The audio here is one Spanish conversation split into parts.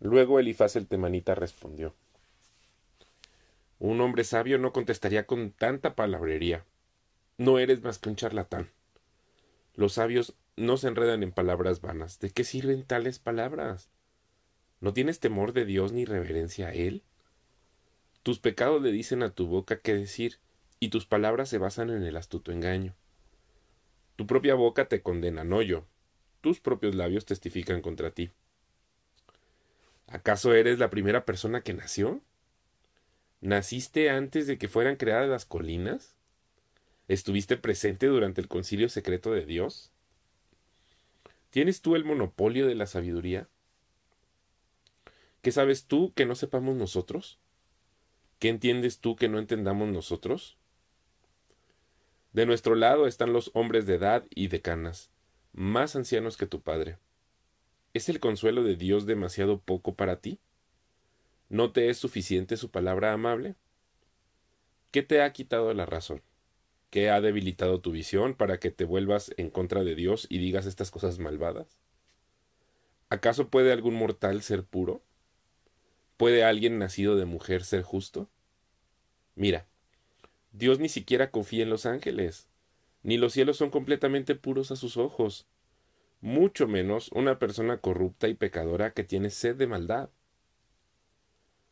Luego Elifaz el temanita respondió Un hombre sabio no contestaría con tanta palabrería. No eres más que un charlatán. Los sabios no se enredan en palabras vanas. ¿De qué sirven tales palabras? ¿No tienes temor de Dios ni reverencia a Él? Tus pecados le dicen a tu boca qué decir, y tus palabras se basan en el astuto engaño. Tu propia boca te condena, no yo. Tus propios labios testifican contra ti. ¿Acaso eres la primera persona que nació? ¿Naciste antes de que fueran creadas las colinas? ¿Estuviste presente durante el concilio secreto de Dios? ¿Tienes tú el monopolio de la sabiduría? ¿Qué sabes tú que no sepamos nosotros? ¿Qué entiendes tú que no entendamos nosotros? De nuestro lado están los hombres de edad y de canas, más ancianos que tu padre. ¿Es el consuelo de Dios demasiado poco para ti? ¿No te es suficiente su palabra amable? ¿Qué te ha quitado la razón? ¿Qué ha debilitado tu visión para que te vuelvas en contra de Dios y digas estas cosas malvadas? ¿Acaso puede algún mortal ser puro? ¿Puede alguien nacido de mujer ser justo? Mira, Dios ni siquiera confía en los ángeles, ni los cielos son completamente puros a sus ojos, mucho menos una persona corrupta y pecadora que tiene sed de maldad.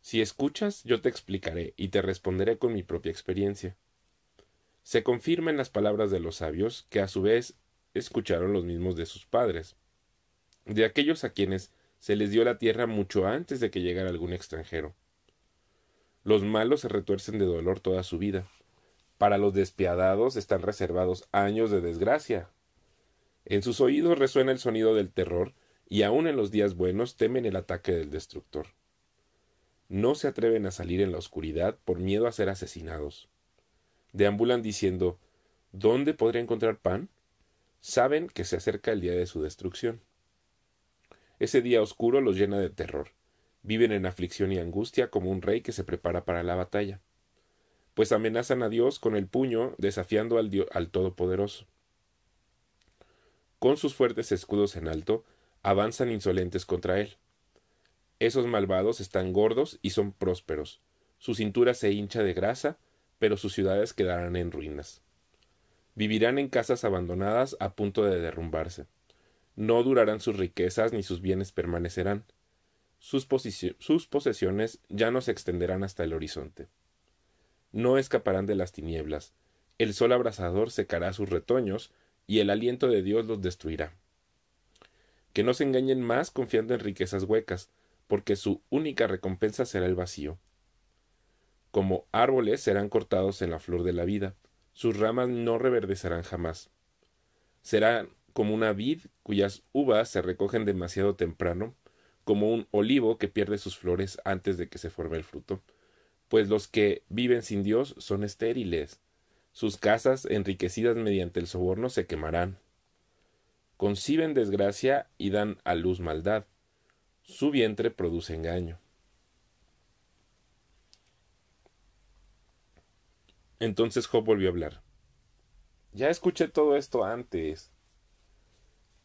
Si escuchas, yo te explicaré y te responderé con mi propia experiencia. Se confirman las palabras de los sabios, que a su vez escucharon los mismos de sus padres, de aquellos a quienes se les dio la tierra mucho antes de que llegara algún extranjero. Los malos se retuercen de dolor toda su vida. Para los despiadados están reservados años de desgracia, en sus oídos resuena el sonido del terror, y aun en los días buenos temen el ataque del destructor. No se atreven a salir en la oscuridad por miedo a ser asesinados. Deambulan diciendo ¿Dónde podría encontrar pan? Saben que se acerca el día de su destrucción. Ese día oscuro los llena de terror. Viven en aflicción y angustia como un rey que se prepara para la batalla, pues amenazan a Dios con el puño desafiando al, al Todopoderoso con sus fuertes escudos en alto, avanzan insolentes contra él. Esos malvados están gordos y son prósperos. Su cintura se hincha de grasa, pero sus ciudades quedarán en ruinas. Vivirán en casas abandonadas a punto de derrumbarse. No durarán sus riquezas ni sus bienes permanecerán. Sus, sus posesiones ya no se extenderán hasta el horizonte. No escaparán de las tinieblas. El sol abrasador secará sus retoños y el aliento de Dios los destruirá. Que no se engañen más confiando en riquezas huecas, porque su única recompensa será el vacío. Como árboles serán cortados en la flor de la vida, sus ramas no reverdecerán jamás. Serán como una vid cuyas uvas se recogen demasiado temprano, como un olivo que pierde sus flores antes de que se forme el fruto, pues los que viven sin Dios son estériles, sus casas, enriquecidas mediante el soborno, se quemarán. Conciben desgracia y dan a luz maldad. Su vientre produce engaño. Entonces Job volvió a hablar. Ya escuché todo esto antes.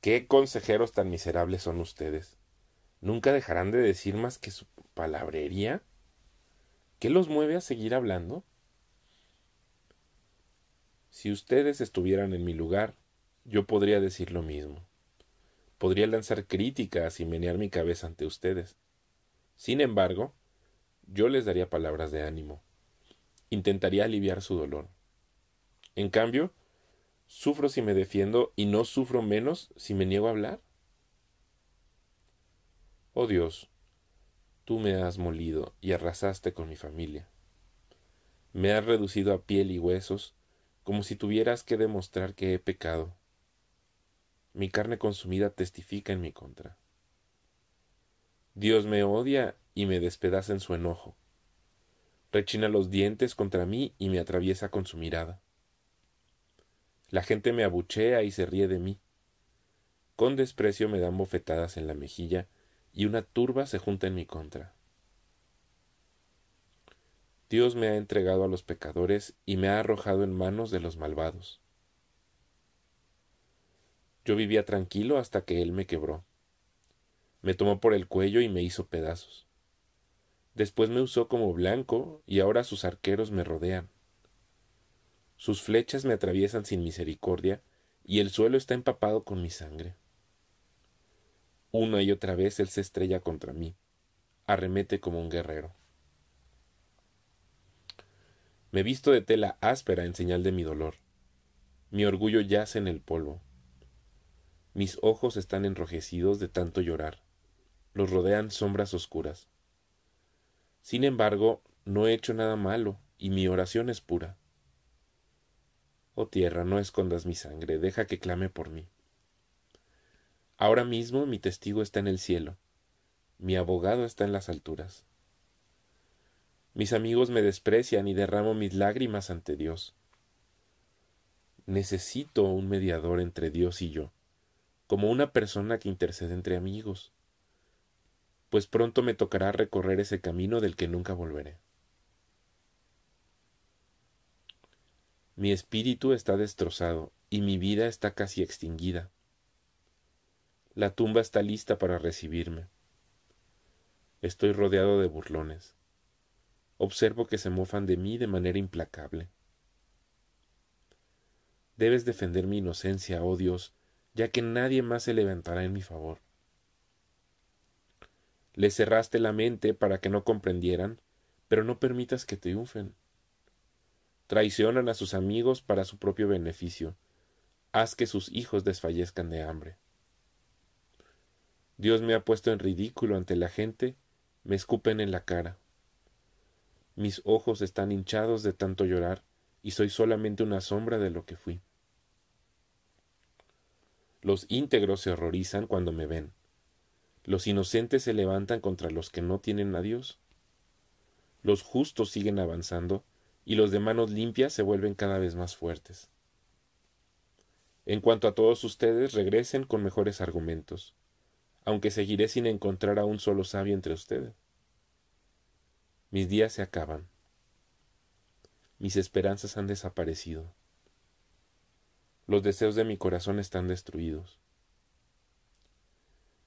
Qué consejeros tan miserables son ustedes. ¿Nunca dejarán de decir más que su palabrería? ¿Qué los mueve a seguir hablando? Si ustedes estuvieran en mi lugar, yo podría decir lo mismo. Podría lanzar críticas y menear mi cabeza ante ustedes. Sin embargo, yo les daría palabras de ánimo. Intentaría aliviar su dolor. En cambio, sufro si me defiendo y no sufro menos si me niego a hablar. Oh Dios, tú me has molido y arrasaste con mi familia. Me has reducido a piel y huesos como si tuvieras que demostrar que he pecado. Mi carne consumida testifica en mi contra. Dios me odia y me despedaza en su enojo. Rechina los dientes contra mí y me atraviesa con su mirada. La gente me abuchea y se ríe de mí. Con desprecio me dan bofetadas en la mejilla y una turba se junta en mi contra. Dios me ha entregado a los pecadores y me ha arrojado en manos de los malvados. Yo vivía tranquilo hasta que Él me quebró. Me tomó por el cuello y me hizo pedazos. Después me usó como blanco y ahora sus arqueros me rodean. Sus flechas me atraviesan sin misericordia y el suelo está empapado con mi sangre. Una y otra vez Él se estrella contra mí, arremete como un guerrero. Me visto de tela áspera en señal de mi dolor. Mi orgullo yace en el polvo. Mis ojos están enrojecidos de tanto llorar. Los rodean sombras oscuras. Sin embargo, no he hecho nada malo, y mi oración es pura. Oh tierra, no escondas mi sangre, deja que clame por mí. Ahora mismo mi testigo está en el cielo, mi abogado está en las alturas. Mis amigos me desprecian y derramo mis lágrimas ante Dios. Necesito un mediador entre Dios y yo, como una persona que intercede entre amigos, pues pronto me tocará recorrer ese camino del que nunca volveré. Mi espíritu está destrozado y mi vida está casi extinguida. La tumba está lista para recibirme. Estoy rodeado de burlones observo que se mofan de mí de manera implacable. Debes defender mi inocencia, oh Dios, ya que nadie más se levantará en mi favor. Le cerraste la mente para que no comprendieran, pero no permitas que triunfen. Traicionan a sus amigos para su propio beneficio. Haz que sus hijos desfallezcan de hambre. Dios me ha puesto en ridículo ante la gente, me escupen en la cara. Mis ojos están hinchados de tanto llorar y soy solamente una sombra de lo que fui. Los íntegros se horrorizan cuando me ven. Los inocentes se levantan contra los que no tienen a Dios. Los justos siguen avanzando y los de manos limpias se vuelven cada vez más fuertes. En cuanto a todos ustedes, regresen con mejores argumentos, aunque seguiré sin encontrar a un solo sabio entre ustedes. Mis días se acaban. Mis esperanzas han desaparecido. Los deseos de mi corazón están destruidos.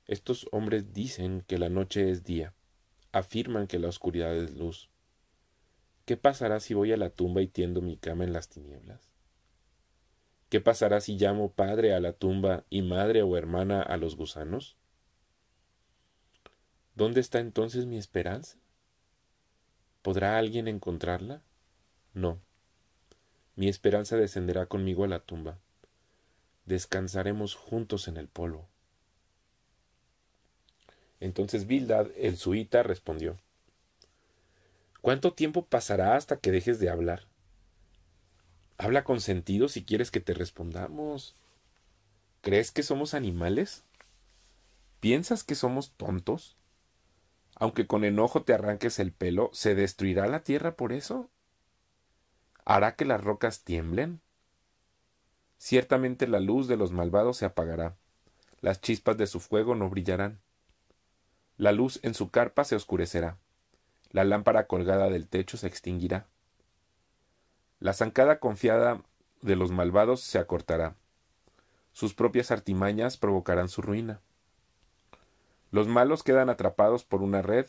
Estos hombres dicen que la noche es día, afirman que la oscuridad es luz. ¿Qué pasará si voy a la tumba y tiendo mi cama en las tinieblas? ¿Qué pasará si llamo padre a la tumba y madre o hermana a los gusanos? ¿Dónde está entonces mi esperanza? ¿Podrá alguien encontrarla? No. Mi esperanza descenderá conmigo a la tumba. Descansaremos juntos en el polo. Entonces Bildad, el suíta, respondió ¿Cuánto tiempo pasará hasta que dejes de hablar? Habla con sentido si quieres que te respondamos. ¿Crees que somos animales? ¿Piensas que somos tontos? aunque con enojo te arranques el pelo, ¿se destruirá la tierra por eso? ¿Hará que las rocas tiemblen? Ciertamente la luz de los malvados se apagará, las chispas de su fuego no brillarán. La luz en su carpa se oscurecerá, la lámpara colgada del techo se extinguirá. La zancada confiada de los malvados se acortará, sus propias artimañas provocarán su ruina. Los malos quedan atrapados por una red,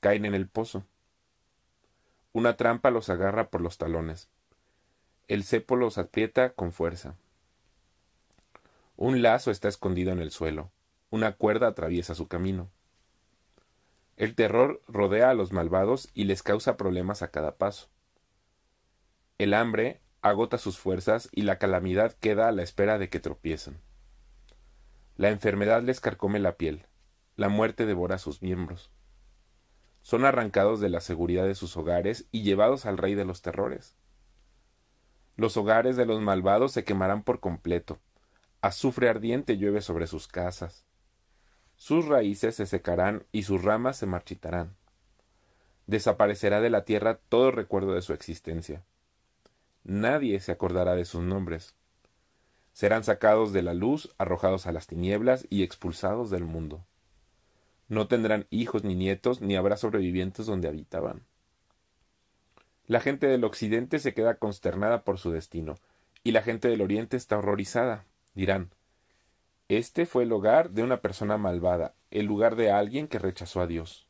caen en el pozo. Una trampa los agarra por los talones. El cepo los aprieta con fuerza. Un lazo está escondido en el suelo. Una cuerda atraviesa su camino. El terror rodea a los malvados y les causa problemas a cada paso. El hambre agota sus fuerzas y la calamidad queda a la espera de que tropiecen. La enfermedad les carcome la piel la muerte devora sus miembros. Son arrancados de la seguridad de sus hogares y llevados al rey de los terrores. Los hogares de los malvados se quemarán por completo. Azufre ardiente llueve sobre sus casas. Sus raíces se secarán y sus ramas se marchitarán. Desaparecerá de la tierra todo recuerdo de su existencia. Nadie se acordará de sus nombres. Serán sacados de la luz, arrojados a las tinieblas y expulsados del mundo. No tendrán hijos ni nietos, ni habrá sobrevivientes donde habitaban. La gente del occidente se queda consternada por su destino, y la gente del oriente está horrorizada. Dirán, este fue el hogar de una persona malvada, el lugar de alguien que rechazó a Dios.